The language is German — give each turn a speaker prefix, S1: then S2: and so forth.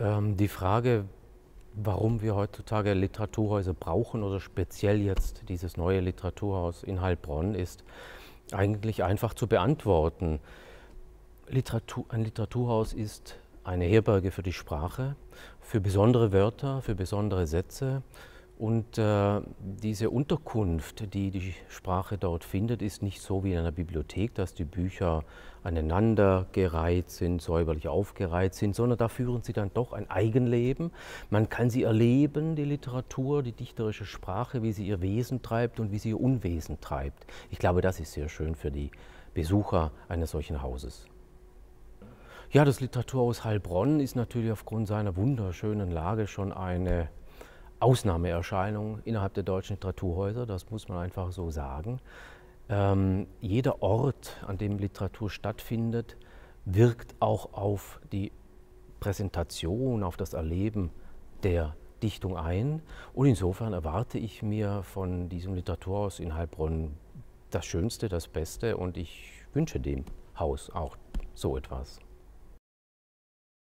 S1: Ähm, die Frage, warum wir heutzutage Literaturhäuser brauchen oder speziell jetzt dieses neue Literaturhaus in Heilbronn, ist eigentlich einfach zu beantworten. Literatur, ein Literaturhaus ist eine Herberge für die Sprache, für besondere Wörter, für besondere Sätze, und äh, diese Unterkunft, die die Sprache dort findet, ist nicht so wie in einer Bibliothek, dass die Bücher aneinandergereiht sind, säuberlich aufgereiht sind, sondern da führen sie dann doch ein Eigenleben. Man kann sie erleben, die Literatur, die dichterische Sprache, wie sie ihr Wesen treibt und wie sie ihr Unwesen treibt. Ich glaube, das ist sehr schön für die Besucher eines solchen Hauses. Ja, das Literaturhaus Heilbronn ist natürlich aufgrund seiner wunderschönen Lage schon eine Ausnahmeerscheinung innerhalb der deutschen Literaturhäuser, das muss man einfach so sagen. Ähm, jeder Ort, an dem Literatur stattfindet, wirkt auch auf die Präsentation, auf das Erleben der Dichtung ein. Und insofern erwarte ich mir von diesem Literaturhaus in Heilbronn das Schönste, das Beste und ich wünsche dem Haus auch so etwas.